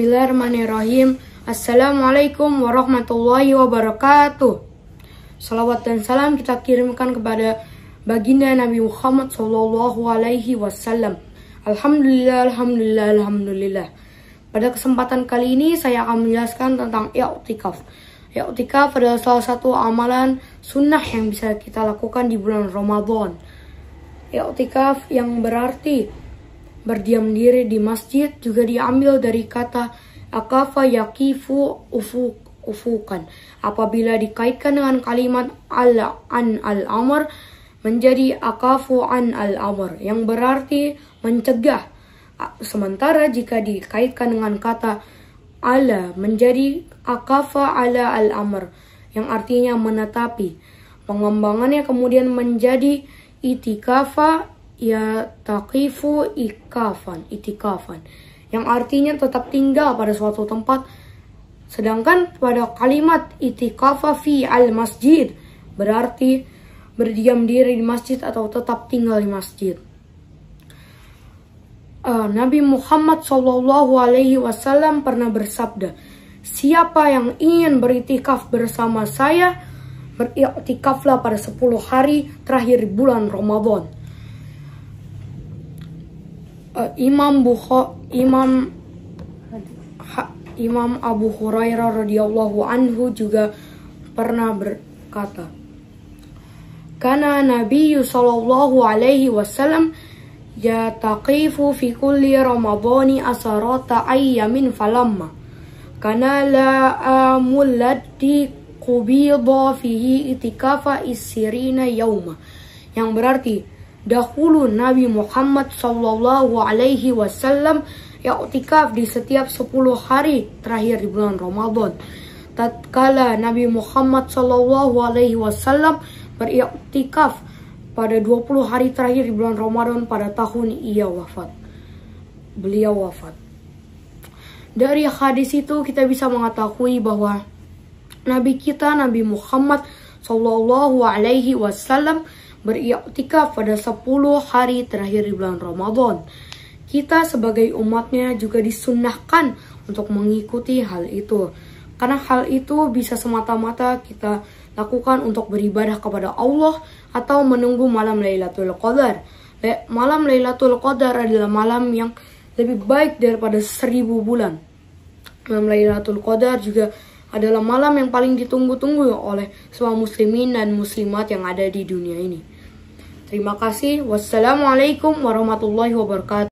Bismillahirrahmanirrahim. Assalamualaikum warahmatullahi wabarakatuh. Salawat dan salam kita kirimkan kepada baginda Nabi Muhammad Shallallahu Alaihi Wasallam. Alhamdulillah, alhamdulillah, alhamdulillah. Pada kesempatan kali ini saya akan menjelaskan tentang i'tikaf. I'tikaf adalah salah satu amalan sunnah yang bisa kita lakukan di bulan Ramadan. I'tikaf yang berarti berdiam diri di masjid juga diambil dari kata akafa yakifu ufuk ufukan apabila dikaitkan dengan kalimat ala an al amr menjadi akafu an al amr yang berarti mencegah sementara jika dikaitkan dengan kata ala menjadi akafa ala al amr yang artinya menetapi pengembangannya kemudian menjadi itikafa Ya takifu ikafan, itikafan yang artinya tetap tinggal pada suatu tempat. Sedangkan pada kalimat itikafa fi al-masjid berarti berdiam diri di masjid atau tetap tinggal di masjid. Uh, Nabi Muhammad Shallallahu Alaihi Wasallam pernah bersabda, siapa yang ingin beritikaf bersama saya, beriktikaflah pada 10 hari terakhir bulan Ramadan uh, Imam Bukho, Imam ha, Imam Abu Hurairah radhiyallahu anhu juga pernah berkata Karena Nabi sallallahu alaihi wasallam taqifu fi kulli ramadhani asarata ayyamin falamma kana la amulati qubidha fihi itikafa isirina yauma yang berarti dahulu Nabi Muhammad Shallallahu Alaihi Wasallam i'tikaf di setiap 10 hari terakhir di bulan Ramadan. Tatkala Nabi Muhammad Shallallahu Alaihi Wasallam beriktikaf pada 20 hari terakhir di bulan Ramadan pada tahun ia wafat. Beliau wafat. Dari hadis itu kita bisa mengetahui bahwa Nabi kita Nabi Muhammad Shallallahu Alaihi Wasallam beriktikaf pada 10 hari terakhir di bulan Ramadan. Kita sebagai umatnya juga disunahkan untuk mengikuti hal itu. Karena hal itu bisa semata-mata kita lakukan untuk beribadah kepada Allah atau menunggu malam Lailatul Qadar. Malam Lailatul Qadar adalah malam yang lebih baik daripada seribu bulan. Malam Lailatul Qadar juga adalah malam yang paling ditunggu-tunggu oleh semua muslimin dan muslimat yang ada di dunia ini. Terima kasih. Wassalamualaikum warahmatullahi wabarakatuh.